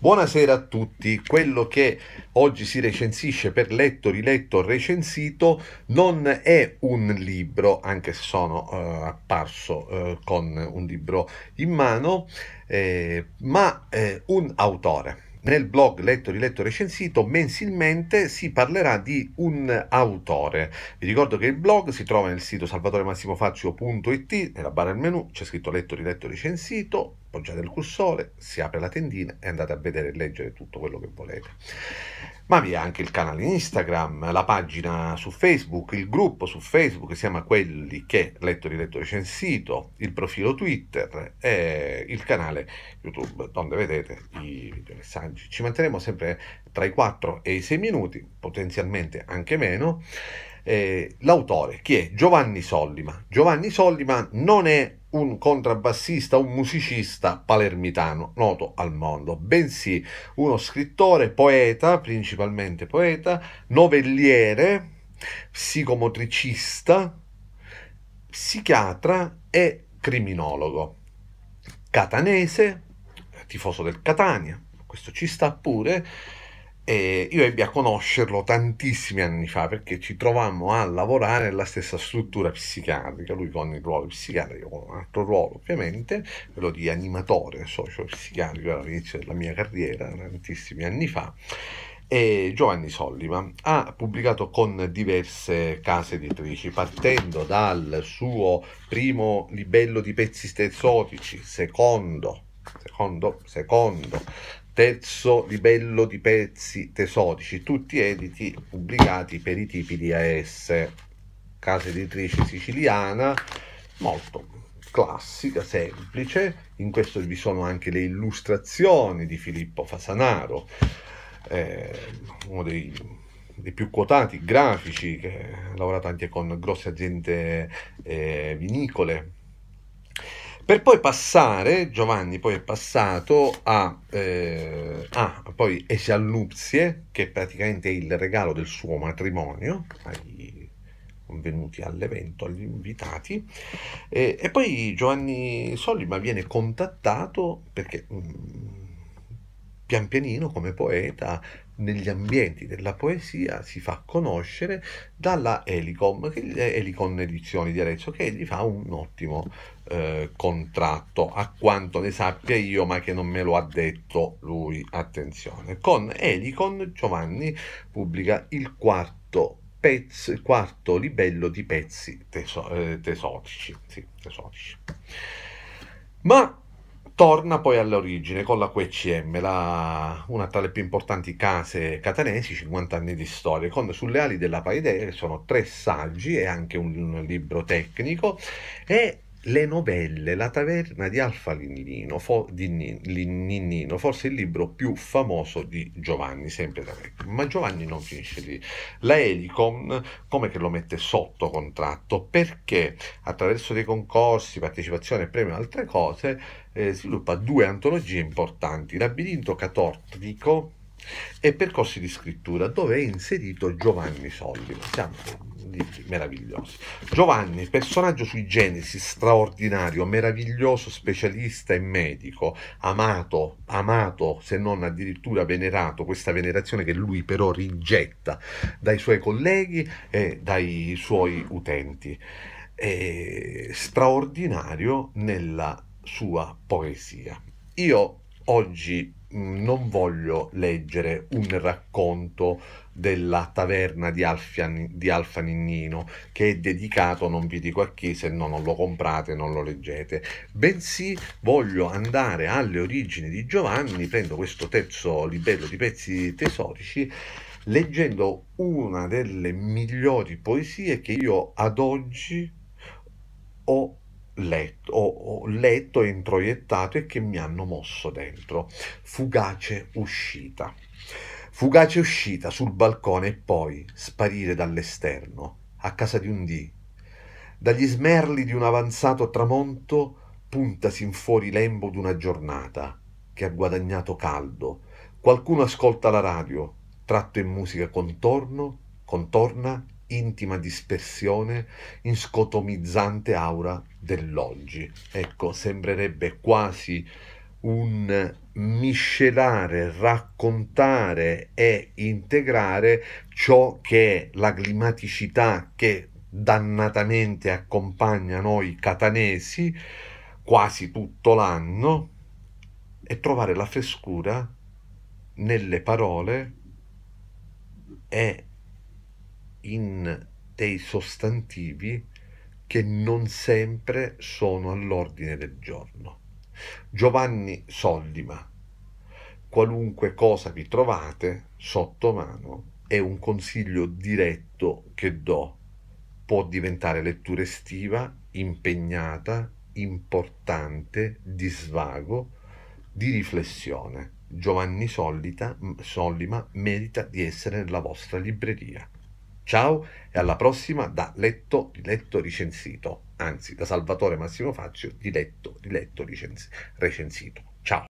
Buonasera a tutti. Quello che oggi si recensisce per letto, riletto, recensito non è un libro, anche se sono eh, apparso eh, con un libro in mano, eh, ma eh, un autore. Nel blog Letto, Riletto, Recensito mensilmente si parlerà di un autore. Vi ricordo che il blog si trova nel sito salvatoremassimofaccio.it, nella barra del menu c'è scritto Letto, Riletto, Recensito, appoggiate il cursore, si apre la tendina e andate a vedere e leggere tutto quello che volete. Ma vi è anche il canale Instagram, la pagina su Facebook, il gruppo su Facebook, si chiama quelli che letto, riletto, recensito, il profilo Twitter e il canale YouTube, dove vedete i messaggi. Ci manteremo sempre tra i 4 e i 6 minuti, potenzialmente anche meno. Eh, l'autore, chi è Giovanni Sollima. Giovanni Sollima non è un contrabbassista, un musicista palermitano noto al mondo, bensì uno scrittore, poeta, principalmente poeta, novelliere, psicomotricista, psichiatra e criminologo. Catanese, tifoso del Catania, questo ci sta pure, e io ebbi a conoscerlo tantissimi anni fa perché ci trovammo a lavorare nella stessa struttura psichiatrica, lui con il ruolo psichiatrico, con un altro ruolo ovviamente, quello di animatore socio-psichiatrico all'inizio della mia carriera, tantissimi anni fa. E Giovanni Solliva ha pubblicato con diverse case editrici, partendo dal suo primo libello di pezzi stezzotici, secondo, secondo, secondo terzo libello di pezzi tesorici, tutti editi pubblicati per i tipi di AS, casa editrice siciliana, molto classica, semplice, in questo vi sono anche le illustrazioni di Filippo Fasanaro, eh, uno dei, dei, più quotati grafici che ha lavorato anche con grosse aziende eh, vinicole per poi passare, Giovanni poi è passato a, eh, a poi Esalluzie, che praticamente è il regalo del suo matrimonio, ai convenuti all'evento, agli invitati, e, e poi Giovanni Solima viene contattato perché mh, mm, pian pianino come poeta negli ambienti della poesia si fa conoscere dalla che è Helicon Edizioni di Arezzo, che gli fa un ottimo eh, contratto, a quanto ne sappia io, ma che non me lo ha detto lui, attenzione. Con Helicon Giovanni pubblica il quarto, pezzo, quarto libello di pezzi teso, eh, tesorici. Sì, tesorici. Ma torna poi all'origine con la QCM, la, una tra le più importanti case catanesi, 50 anni di storia, con sulle ali della Paidea, che sono tre saggi e anche un, un libro tecnico, e le novelle La taverna di Alfa Linnino, fo, di Linnino, forse il libro più famoso di Giovanni, sempre da vecchio. Ma Giovanni non finisce lì. La Helicom come che lo mette sotto contratto perché attraverso dei concorsi, partecipazione, premio e altre cose eh, sviluppa due antologie importanti, Labirinto Catortrico e Percorsi di scrittura, dove è inserito Giovanni Solli. Siamo libri meravigliosi. Giovanni, personaggio sui genesi, straordinario, meraviglioso specialista e medico, amato, amato se non addirittura venerato, questa venerazione che lui però rigetta dai suoi colleghi e dai suoi utenti. È straordinario nella sua poesia. Io oggi Mm, non voglio leggere un racconto della taverna di, Alfian, di Alfa Ninnino che è dedicato non vi dico a chi se no non lo comprate non lo leggete bensì voglio andare alle origini di Giovanni prendo questo terzo libello di pezzi tesorici leggendo una delle migliori poesie che io ad oggi ho letto, ho, ho letto e introiettato e che mi hanno mosso dentro. Fugace uscita. Fugace uscita sul balcone e poi sparire dall'esterno, a casa di un dì. Dagli smerli di un avanzato tramonto puntasi in fuori lembo d'una giornata che ha guadagnato caldo. Qualcuno ascolta la radio, tratto in musica contorno, contorna intima dispersione in scotomizzante aura dell'oggi. Ecco, sembrerebbe quasi un miscelare, raccontare e integrare ciò che è la climaticità che dannatamente accompagna noi catanesi quasi tutto l'anno e trovare la frescura nelle parole e in dei sostantivi che non sempre sono all'ordine del giorno. Giovanni Sollima, qualunque cosa vi trovate sotto mano è un consiglio diretto che do. Può diventare lettura estiva, impegnata, importante, di svago, di riflessione. Giovanni Sollita, Sollima merita di essere nella vostra libreria. Ciao e alla prossima da Letto di Letto Recensito, anzi da Salvatore Massimo Fazio di Letto di Letto Recensito. Ciao.